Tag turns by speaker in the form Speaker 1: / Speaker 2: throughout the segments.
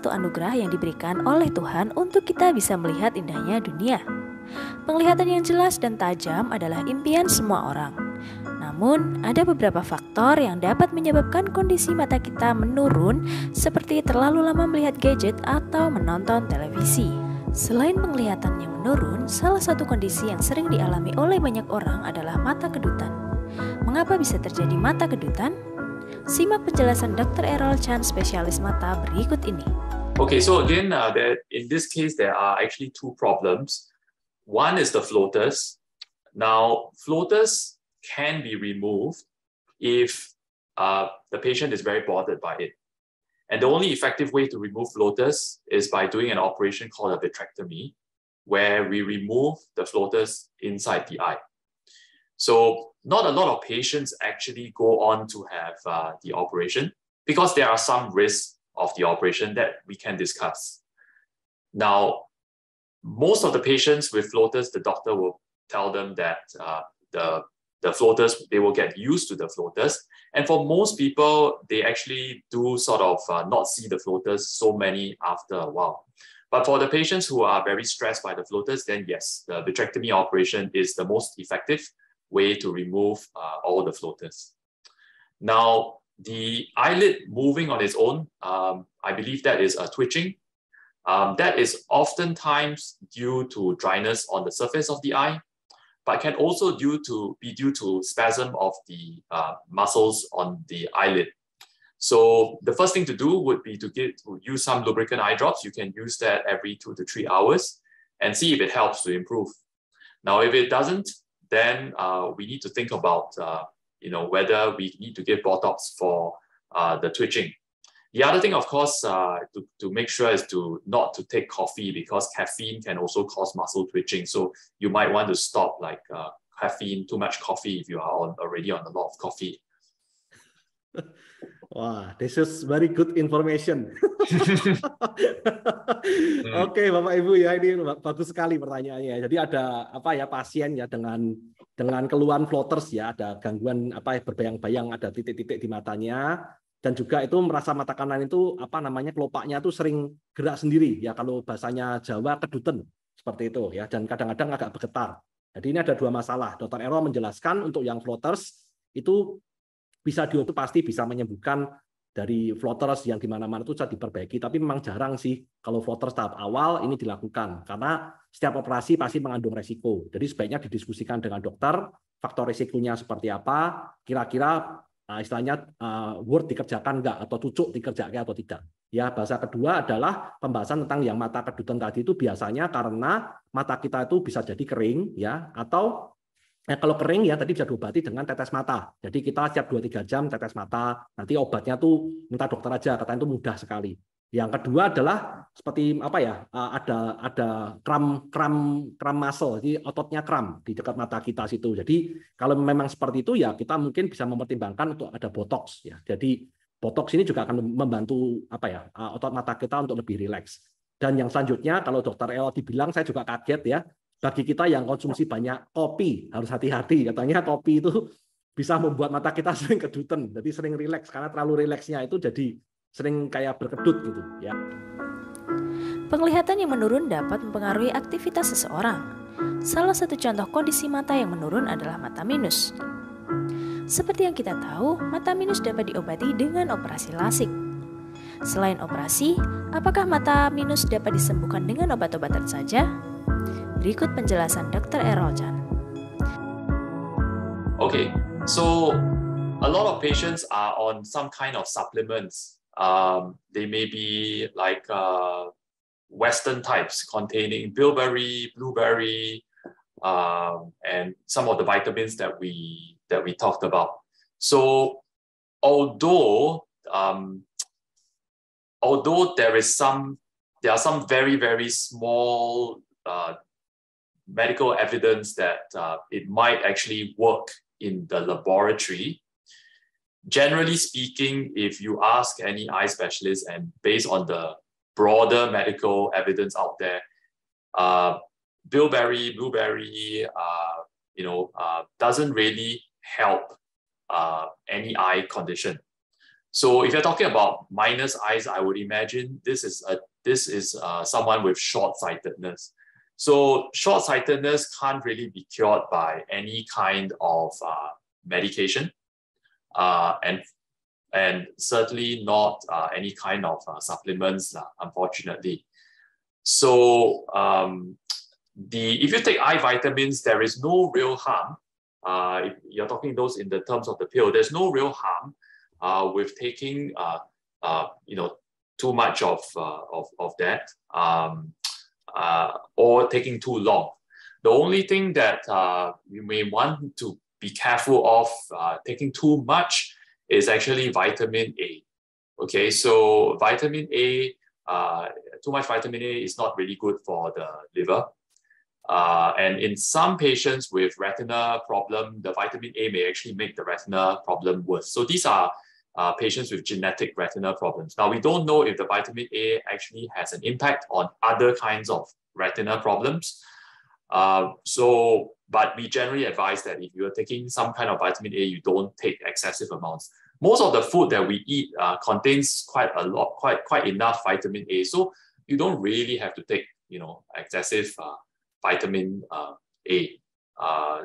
Speaker 1: satu anugerah yang diberikan oleh Tuhan untuk kita bisa melihat indahnya dunia. Penglihatan yang jelas dan tajam adalah impian semua orang. Namun, ada beberapa faktor yang dapat menyebabkan kondisi mata kita menurun, seperti terlalu lama melihat gadget atau menonton televisi. Selain penglihatan yang menurun, salah satu kondisi yang sering dialami oleh banyak orang adalah mata kedutan. Mengapa bisa terjadi mata kedutan? Simak penjelasan Dr. Errol Chan, spesialis mata berikut ini.
Speaker 2: Okay, so again, uh, there, in this case, there are actually two problems. One is the floaters. Now, floaters can be removed if uh, the patient is very bothered by it. And the only effective way to remove floaters is by doing an operation called a vitrectomy, where we remove the floaters inside the eye. So not a lot of patients actually go on to have uh, the operation because there are some risks of the operation that we can discuss. Now, most of the patients with floaters, the doctor will tell them that uh, the, the floaters, they will get used to the floaters. And for most people, they actually do sort of uh, not see the floaters so many after a while. But for the patients who are very stressed by the floaters, then yes, the vitrectomy operation is the most effective way to remove uh, all the floaters. Now, the eyelid moving on its own, um, I believe that is a uh, twitching. Um, that is oftentimes due to dryness on the surface of the eye, but can also due to, be due to spasm of the uh, muscles on the eyelid. So the first thing to do would be to, get to use some lubricant eye drops. You can use that every two to three hours and see if it helps to improve. Now, if it doesn't, then uh, we need to think about uh, you know, whether we need to give Botox for uh, the twitching. The other thing, of course, uh, to, to make sure is to not to take coffee because caffeine can also cause muscle twitching. So you might want to stop like uh, caffeine, too much coffee if you are on, already on a lot of coffee.
Speaker 3: Wah, this is very good information. Oke, okay, Bapak Ibu ya ini bagus sekali pertanyaannya. Jadi ada apa ya pasien ya dengan dengan keluhan floaters ya ada gangguan apa berbayang-bayang ada titik-titik di matanya dan juga itu merasa mata kanan itu apa namanya kelopaknya itu sering gerak sendiri ya kalau bahasanya Jawa keduten seperti itu ya dan kadang-kadang agak bergetar. Jadi ini ada dua masalah. dokter Ero menjelaskan untuk yang floaters itu bisa diobati pasti bisa menyembuhkan dari floaters yang di mana-mana itu bisa diperbaiki tapi memang jarang sih kalau floaters tahap awal ini dilakukan karena setiap operasi pasti mengandung resiko. Jadi sebaiknya didiskusikan dengan dokter faktor resikonya seperti apa, kira-kira eh, istilahnya eh, worth dikerjakan enggak atau cucuk dikerjakan atau tidak. Ya, bahasa kedua adalah pembahasan tentang yang mata kedutan tadi itu biasanya karena mata kita itu bisa jadi kering ya atau Nah, kalau kering ya tadi bisa diobati dengan tetes mata. Jadi kita setiap 2-3 jam tetes mata, nanti obatnya tuh minta dokter aja, katanya itu mudah sekali. Yang kedua adalah seperti apa ya eh, ada ada kram kram kram muscle jadi ototnya kram di dekat mata kita situ jadi kalau memang seperti itu ya kita mungkin bisa mempertimbangkan untuk ada botox ya jadi botox ini juga akan membantu apa ya eh, otot mata kita untuk lebih rileks dan yang selanjutnya kalau dokter El dibilang saya juga kaget ya bagi kita yang konsumsi banyak kopi harus hati-hati katanya kopi itu bisa membuat mata kita sering keduten jadi sering rileks karena terlalu rileksnya itu jadi sering kayak berkedut gitu
Speaker 1: ya. Penglihatan yang menurun dapat mempengaruhi aktivitas seseorang. Salah satu contoh kondisi mata yang menurun adalah mata minus. Seperti yang kita tahu, mata minus dapat diobati dengan operasi lasik. Selain operasi, apakah mata minus dapat disembuhkan dengan obat-obatan saja? Berikut penjelasan Dr. Errol Chan.
Speaker 2: Okay, so a lot of patients are on some kind of supplements. Um, they may be like uh, Western types containing bilberry, blueberry, um, and some of the vitamins that we that we talked about. So, although um, although there is some there are some very very small uh, medical evidence that uh, it might actually work in the laboratory. Generally speaking, if you ask any eye specialist and based on the broader medical evidence out there. Uh, bilberry, blueberry, uh, you know, uh, doesn't really help uh, any eye condition. So if you're talking about minus eyes, I would imagine this is a this is uh, someone with short sightedness. So short sightedness can't really be cured by any kind of uh, medication, and and certainly not uh, any kind of uh, supplements, uh, unfortunately. So um, the if you take eye vitamins, there is no real harm. Uh, you're talking those in the terms of the pill, there's no real harm uh, with taking uh, uh, you know too much of uh, of, of that um, uh, or taking too long. The only thing that uh, you may want to be careful of uh, taking too much is actually vitamin A. Okay, so vitamin A, uh, too much vitamin A is not really good for the liver. Uh, and in some patients with retina problem, the vitamin A may actually make the retina problem worse. So these are uh, patients with genetic retina problems. Now, we don't know if the vitamin A actually has an impact on other kinds of retina problems. Uh, so, but we generally advise that if you are taking some kind of vitamin A, you don't take excessive amounts most of the food that we eat uh, contains quite a lot, quite quite enough vitamin A. So you don't really have to take you know excessive uh, vitamin uh, A. Uh,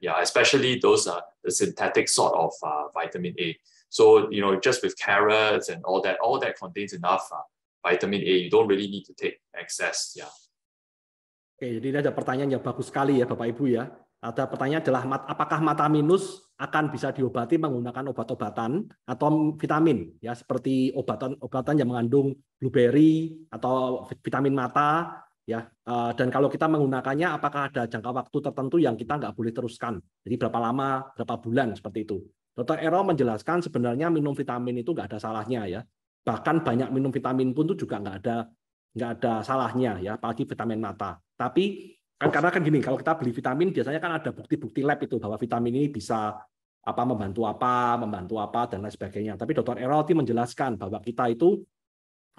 Speaker 2: yeah, especially those uh, the synthetic sort of uh, vitamin A. So you know, just with carrots and all that, all that contains enough uh, vitamin A. You don't really need to take excess. Yeah.
Speaker 3: Oke, jadi ini ada pertanyaan yang bagus sekali ya Bapak Ibu ya. Ada pertanyaan adalah apakah mata minus akan bisa diobati menggunakan obat-obatan atau vitamin ya seperti obat obatan yang mengandung blueberry atau vitamin mata ya eh, dan kalau kita menggunakannya apakah ada jangka waktu tertentu yang kita nggak boleh teruskan jadi berapa lama berapa bulan seperti itu dokter Ero menjelaskan sebenarnya minum vitamin itu nggak ada salahnya ya bahkan banyak minum vitamin pun itu juga nggak ada nggak ada salahnya ya apalagi vitamin mata tapi Kan karena kan gini, kalau kita beli vitamin biasanya kan ada bukti-bukti lab itu bahwa vitamin ini bisa apa membantu apa, membantu apa dan lain sebagainya. Tapi Dr. Erolti menjelaskan bahwa kita itu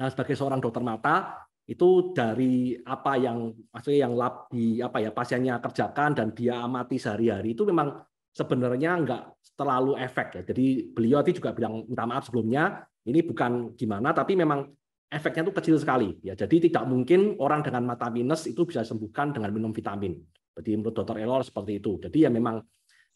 Speaker 3: eh, sebagai seorang dokter mata itu dari apa yang maksudnya yang lab di apa ya pasiennya kerjakan dan dia amati sehari-hari itu memang sebenarnya nggak terlalu efek ya. Jadi beliau tadi juga bilang minta maaf sebelumnya ini bukan gimana tapi memang efeknya itu kecil sekali ya. Jadi tidak mungkin orang dengan mata minus itu bisa sembuhkan dengan minum vitamin. Jadi menurut dokter Elor seperti itu. Jadi ya memang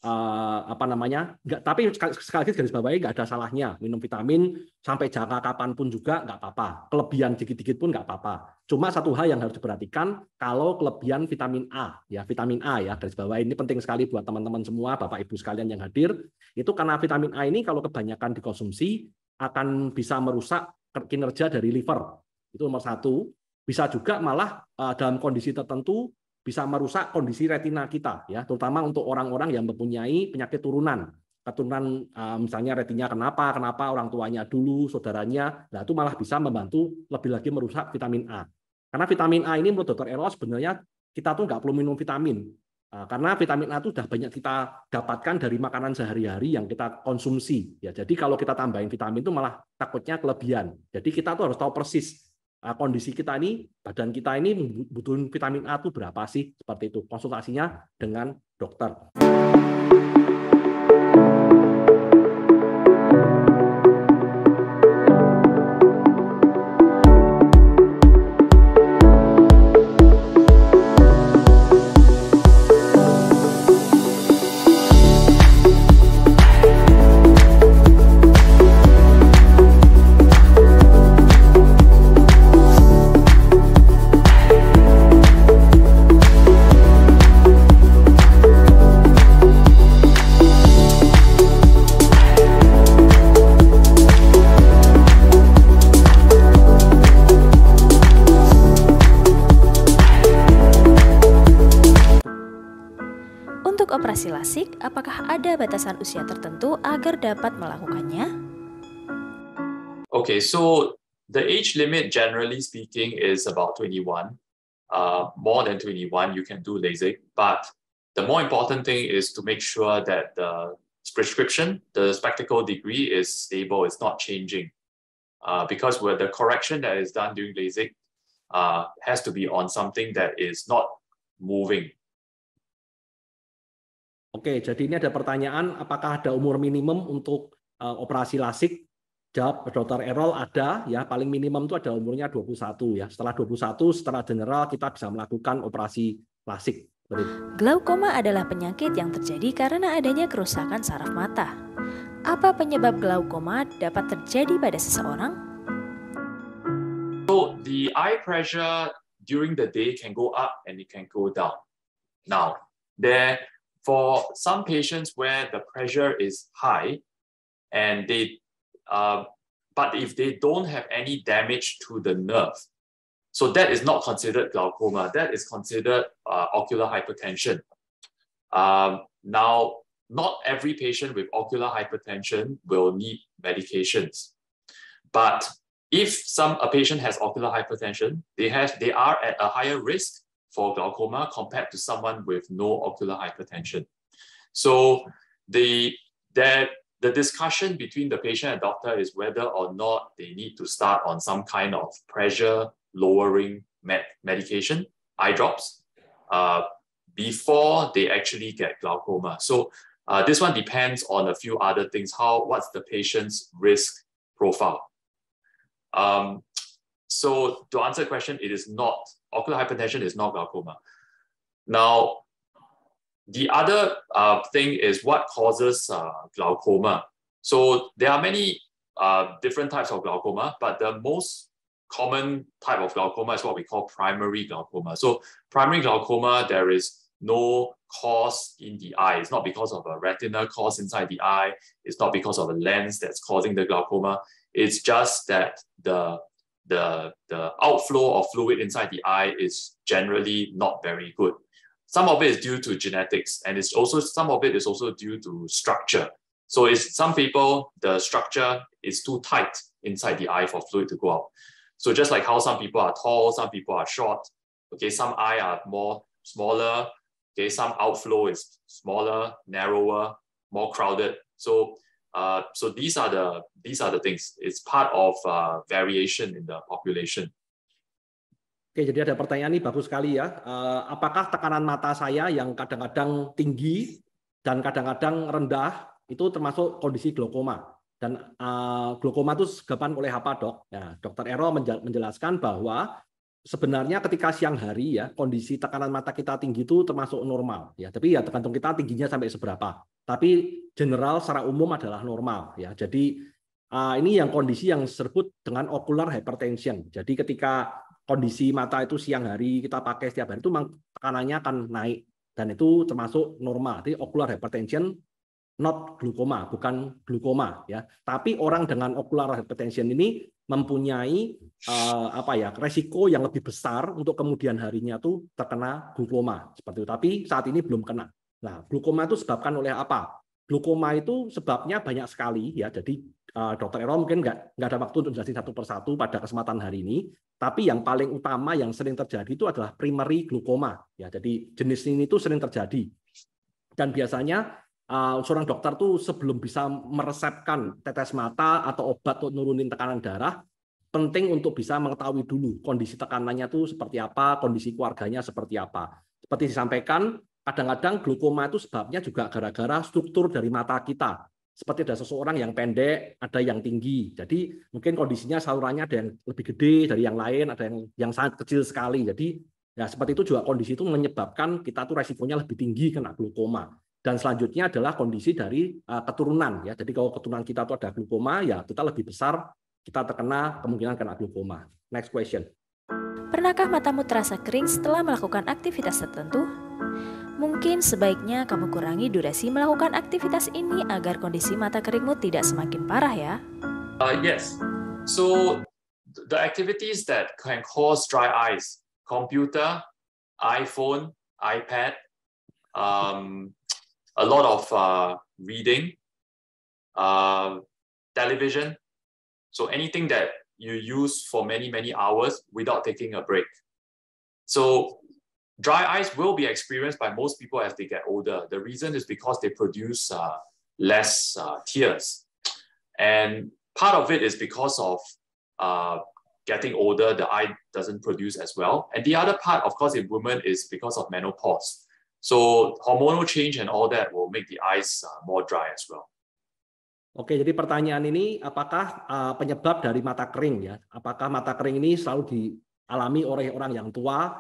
Speaker 3: uh, apa namanya? nggak tapi sekali lagi garis bawahi nggak ada salahnya minum vitamin sampai jangka kapanpun juga nggak apa-apa. Kelebihan dikit-dikit pun nggak apa-apa. Cuma satu hal yang harus diperhatikan kalau kelebihan vitamin A ya vitamin A ya garis bawah ini penting sekali buat teman-teman semua bapak ibu sekalian yang hadir itu karena vitamin A ini kalau kebanyakan dikonsumsi akan bisa merusak kinerja dari liver. Itu nomor satu. Bisa juga malah eh, dalam kondisi tertentu bisa merusak kondisi retina kita, ya, terutama untuk orang-orang yang mempunyai penyakit turunan, keturunan eh, misalnya retinya kenapa, kenapa orang tuanya dulu, saudaranya, nah itu malah bisa membantu lebih lagi merusak vitamin A. Karena vitamin A ini menurut dokter Eros sebenarnya kita tuh nggak perlu minum vitamin, Eh, karena vitamin A itu sudah banyak kita dapatkan dari makanan sehari-hari yang kita konsumsi. Ya, jadi kalau kita tambahin vitamin itu malah takutnya kelebihan. Jadi kita tuh harus tahu persis eh, kondisi kita ini, badan kita ini butuh vitamin A itu berapa sih seperti itu. Konsultasinya dengan dokter.
Speaker 1: Untuk operasi lasik, apakah ada batasan usia tertentu agar dapat melakukannya?
Speaker 2: Okay, so the age limit, generally speaking, is about 21. Uh, more than 21, you can do LASIK. But the more important thing is to make sure that the prescription, the spectacle degree is stable, it's not changing. Uh, because with the correction that is done during LASIK uh, has to be on something that is not moving.
Speaker 3: Oke, jadi ini ada pertanyaan, apakah ada umur minimum untuk uh, operasi LASIK? Jawab Dr. Errol ada, ya paling minimum itu ada umurnya 21 ya. Setelah 21, setelah general kita bisa melakukan operasi LASIK.
Speaker 1: Glaukoma adalah penyakit yang terjadi karena adanya kerusakan saraf mata. Apa penyebab glaukoma dapat terjadi pada seseorang?
Speaker 2: So the eye pressure during the day can go up and it can go down. Now, there for some patients where the pressure is high and they, uh, but if they don't have any damage to the nerve, so that is not considered glaucoma, that is considered uh, ocular hypertension. Um, now, not every patient with ocular hypertension will need medications. But if some a patient has ocular hypertension, they have they are at a higher risk for glaucoma compared to someone with no ocular hypertension. So the, that, the discussion between the patient and doctor is whether or not they need to start on some kind of pressure lowering med medication, eye drops, uh, before they actually get glaucoma. So uh, this one depends on a few other things. How what's the patient's risk profile? Um, so to answer the question, it is not ocular hypertension is not glaucoma. Now, the other uh, thing is what causes uh, glaucoma. So there are many uh, different types of glaucoma, but the most common type of glaucoma is what we call primary glaucoma. So primary glaucoma, there is no cause in the eye. It's not because of a retina cause inside the eye. It's not because of a lens that's causing the glaucoma. It's just that the the, the outflow of fluid inside the eye is generally not very good. Some of it is due to genetics, and it's also some of it is also due to structure. So it's some people the structure is too tight inside the eye for fluid to go out. So just like how some people are tall, some people are short. Okay, some eye are more smaller. Okay, some outflow is smaller, narrower, more crowded. So Uh, so these are the these are the things. It's part of uh, variation in the population.
Speaker 3: Oke, jadi ada pertanyaan nih bagus sekali ya. Uh, apakah tekanan mata saya yang kadang-kadang tinggi dan kadang-kadang rendah itu termasuk kondisi glaukoma? Dan uh, glaukoma itu sebabkan oleh apa, dok? Nah, dokter Ero menjelaskan bahwa sebenarnya ketika siang hari ya kondisi tekanan mata kita tinggi itu termasuk normal ya tapi ya tergantung kita tingginya sampai seberapa tapi general secara umum adalah normal ya jadi ah, ini yang kondisi yang disebut dengan ocular hypertension jadi ketika kondisi mata itu siang hari kita pakai setiap hari itu tekanannya akan naik dan itu termasuk normal jadi ocular hypertension not glukoma bukan glukoma ya tapi orang dengan ocular hypertension ini mempunyai uh, apa ya resiko yang lebih besar untuk kemudian harinya tuh terkena glukoma seperti itu. Tapi saat ini belum kena. Nah, glukoma itu sebabkan oleh apa? Glukoma itu sebabnya banyak sekali ya. Jadi uh, dokter Ero mungkin nggak nggak ada waktu untuk jelasin satu persatu pada kesempatan hari ini. Tapi yang paling utama yang sering terjadi itu adalah primary glukoma ya. Jadi jenis ini itu sering terjadi dan biasanya uh, seorang dokter tuh sebelum bisa meresepkan tetes mata atau obat untuk nurunin tekanan darah penting untuk bisa mengetahui dulu kondisi tekanannya tuh seperti apa, kondisi keluarganya seperti apa. Seperti disampaikan, kadang-kadang glukoma itu sebabnya juga gara-gara struktur dari mata kita. Seperti ada seseorang yang pendek, ada yang tinggi. Jadi mungkin kondisinya salurannya ada yang lebih gede dari yang lain, ada yang yang sangat kecil sekali. Jadi ya seperti itu juga kondisi itu menyebabkan kita tuh resikonya lebih tinggi kena glukoma dan selanjutnya adalah kondisi dari eh, keturunan ya. Jadi kalau keturunan kita itu ada glukoma ya kita lebih besar kita terkena kemungkinan kena glukoma. Next question.
Speaker 1: Pernahkah matamu terasa kering setelah melakukan aktivitas tertentu? Mungkin sebaiknya kamu kurangi durasi melakukan aktivitas ini agar kondisi mata keringmu tidak semakin parah ya.
Speaker 2: Uh, yes. So the activities that can cause dry eyes, computer, iPhone, iPad, um, a lot of uh, reading, uh, television. So anything that you use for many, many hours without taking a break. So dry eyes will be experienced by most people as they get older. The reason is because they produce uh, less uh, tears. And part of it is because of uh, getting older, the eye doesn't produce as well. And the other part, of course, in women is because of menopause. So hormonal change and all that will make the eyes uh, more dry as well.
Speaker 3: Oke, jadi pertanyaan ini apakah uh, penyebab dari mata kering ya? Apakah mata kering ini selalu dialami oleh orang yang tua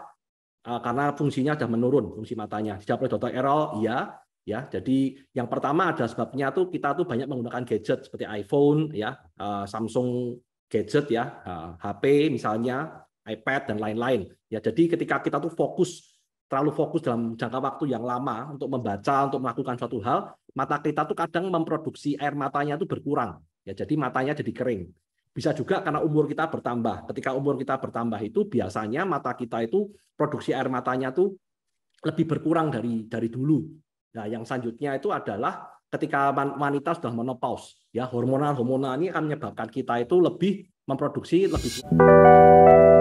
Speaker 3: uh, karena fungsinya sudah menurun fungsi matanya? Jawab oleh Dr. Errol, iya. Ya, jadi yang pertama ada sebabnya tuh kita tuh banyak menggunakan gadget seperti iPhone, ya, uh, Samsung gadget, ya, uh, HP misalnya, iPad dan lain-lain. Ya, jadi ketika kita tuh fokus terlalu fokus dalam jangka waktu yang lama untuk membaca, untuk melakukan suatu hal, mata kita tuh kadang memproduksi air matanya itu berkurang. Ya, jadi matanya jadi kering. Bisa juga karena umur kita bertambah. Ketika umur kita bertambah itu biasanya mata kita itu produksi air matanya tuh lebih berkurang dari dari dulu. Nah, yang selanjutnya itu adalah ketika wanita sudah menopause, ya hormonal-hormonal ini akan menyebabkan kita itu lebih memproduksi lebih